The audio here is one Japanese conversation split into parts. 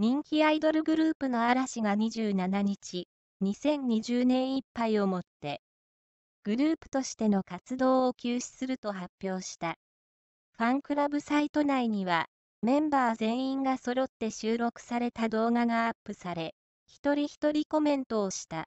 人気アイドルグループの嵐が27日、2020年いっぱいをもって、グループとしての活動を休止すると発表した。ファンクラブサイト内には、メンバー全員が揃って収録された動画がアップされ、一人一人コメントをした。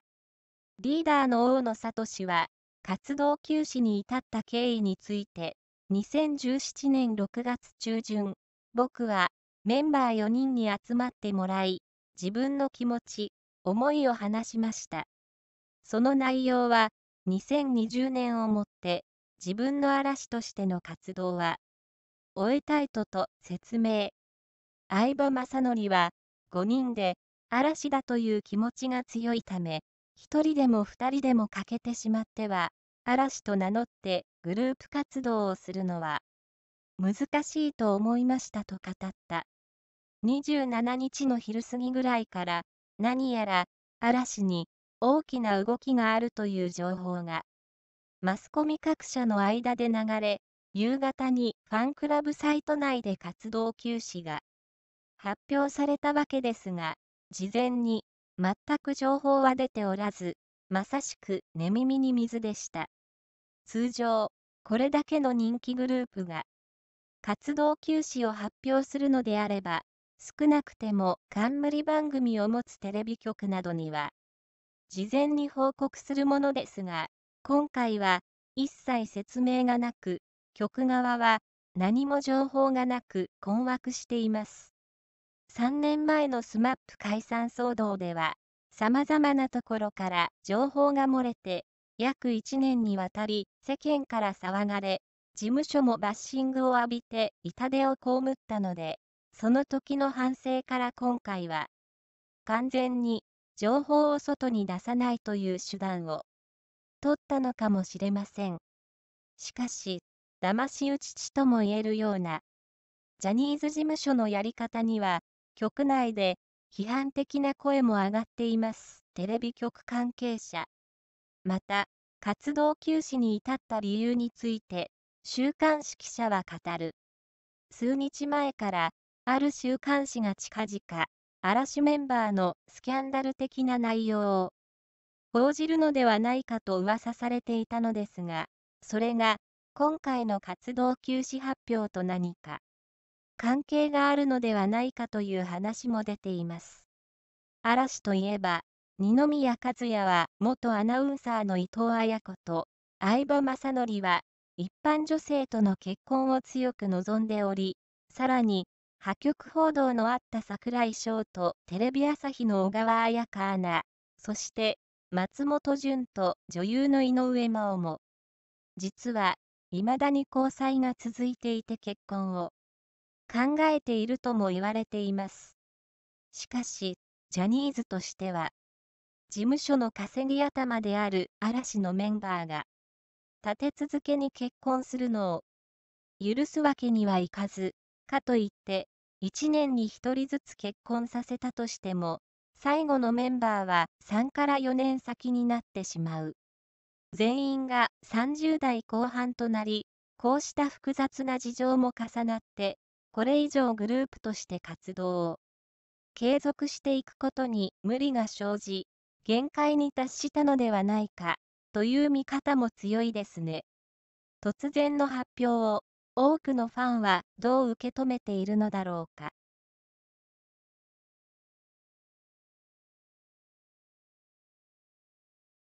リーダーの大野氏は、活動休止に至った経緯について、2017年6月中旬、僕は、メンバー4人に集まってもらい、自分の気持ち、思いを話しました。その内容は、2020年をもって、自分の嵐としての活動は、終えたいとと説明。相葉雅紀は、5人で、嵐だという気持ちが強いため、1人でも2人でも欠けてしまっては、嵐と名乗ってグループ活動をするのは、難しいと思いましたと語った。27日の昼過ぎぐらいから、何やら、嵐に、大きな動きがあるという情報が、マスコミ各社の間で流れ、夕方にファンクラブサイト内で活動休止が発表されたわけですが、事前に全く情報は出ておらず、まさしく寝耳に水でした。通常、これだけの人気グループが活動休止を発表するのであれば、少なくても冠番組を持つテレビ局などには、事前に報告するものですが、今回は一切説明がなく、局側は何も情報がなく困惑しています。3年前の SMAP 解散騒動では、様々なところから情報が漏れて、約1年にわたり世間から騒がれ、事務所もバッシングを浴びて痛手を被ったので、その時の反省から今回は、完全に情報を外に出さないという手段を取ったのかもしれません。しかし、騙し討ちとも言えるような、ジャニーズ事務所のやり方には、局内で批判的な声も上がっています。テレビ局関係者。また、活動休止に至った理由について、週刊誌記者は語る。数日前から、ある週刊誌が近々、嵐メンバーのスキャンダル的な内容を報じるのではないかと噂されていたのですが、それが今回の活動休止発表と何か関係があるのではないかという話も出ています。嵐といえば、二宮和也は元アナウンサーの伊藤綾子と相葉雅紀は一般女性との結婚を強く望んでおり、さらに破局報道のあった櫻井翔とテレビ朝日の小川彩香アナ、そして松本潤と女優の井上真央も、実は、未だに交際が続いていて結婚を考えているとも言われています。しかし、ジャニーズとしては、事務所の稼ぎ頭である嵐のメンバーが、立て続けに結婚するのを許すわけにはいかず、かといって、1年に1人ずつ結婚させたとしても、最後のメンバーは3から4年先になってしまう。全員が30代後半となり、こうした複雑な事情も重なって、これ以上グループとして活動を継続していくことに無理が生じ、限界に達したのではないか、という見方も強いですね。突然の発表を多くのファンはどう受け止めているのだろうか。